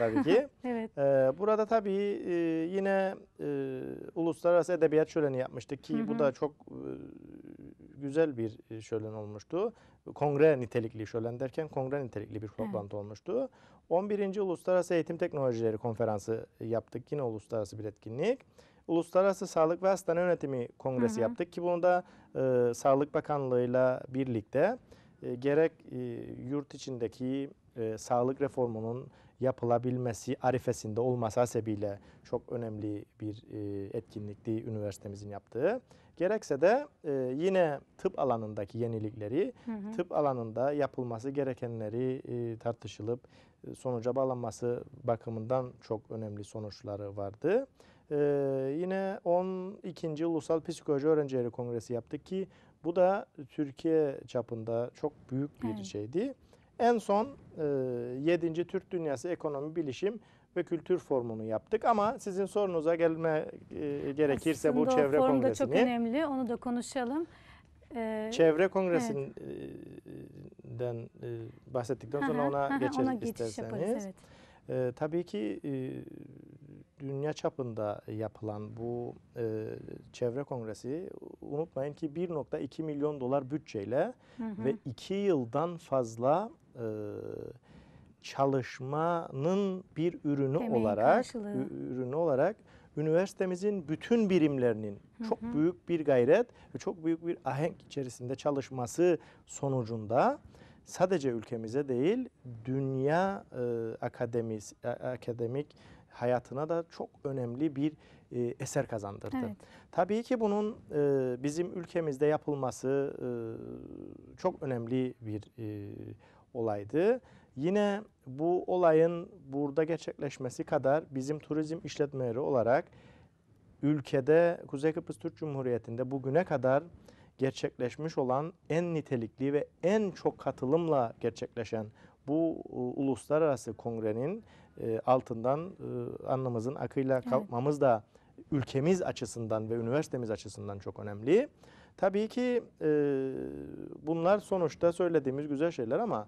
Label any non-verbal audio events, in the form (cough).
tabii ki. (laughs) evet. Ee, burada tabii e, yine e, uluslararası edebiyat şöleni yapmıştık ki hı hı. bu da çok e, güzel bir e, şölen olmuştu. Kongre nitelikli şölen derken kongre nitelikli bir toplantı evet. olmuştu. 11. Uluslararası Eğitim Teknolojileri Konferansı yaptık. Yine uluslararası bir etkinlik. Uluslararası Sağlık ve Hastane Yönetimi Kongresi hı hı. yaptık ki bunu da e, Sağlık Bakanlığı'yla birlikte e, gerek e, yurt içindeki e, sağlık reformunun yapılabilmesi arifesinde olmasa hasebiyle çok önemli bir e, etkinlikti üniversitemizin yaptığı. Gerekse de e, yine tıp alanındaki yenilikleri, hı hı. tıp alanında yapılması gerekenleri e, tartışılıp e, sonuca bağlanması bakımından çok önemli sonuçları vardı. E, yine 12. Ulusal Psikoloji Öğrencileri Kongresi yaptık ki bu da Türkiye çapında çok büyük bir evet. şeydi. En son e, 7. Türk Dünyası Ekonomi Bilişim ve Kültür Forumunu yaptık. Ama sizin sorunuza gelme e, gerekirse Aslında bu çevre forum kongresini. çok önemli onu da konuşalım. Ee, çevre kongresinden evet. E, e, bahsettikten sonra ona aha, geçelim ona isterseniz. Yaparız, evet. E, tabii ki e, dünya çapında yapılan bu e, çevre kongresi unutmayın ki 1.2 milyon dolar bütçeyle hı hı. ve 2 yıldan fazla e, çalışmanın bir ürünü Emeğin olarak karşılığı. ürünü olarak üniversitemizin bütün birimlerinin hı hı. çok büyük bir gayret ve çok büyük bir ahenk içerisinde çalışması sonucunda sadece ülkemize değil dünya e, akademis, akademik hayatına da çok önemli bir e, eser kazandırdı. Evet. Tabii ki bunun e, bizim ülkemizde yapılması e, çok önemli bir e, olaydı. Yine bu olayın burada gerçekleşmesi kadar bizim turizm işletmeleri olarak ülkede Kuzey Kıbrıs Türk Cumhuriyeti'nde bugüne kadar gerçekleşmiş olan en nitelikli ve en çok katılımla gerçekleşen bu e, uluslararası kongrenin e, altından e, anımızın akıyla kalkmamız da ülkemiz açısından ve üniversitemiz açısından çok önemli. Tabii ki e, bunlar sonuçta söylediğimiz güzel şeyler ama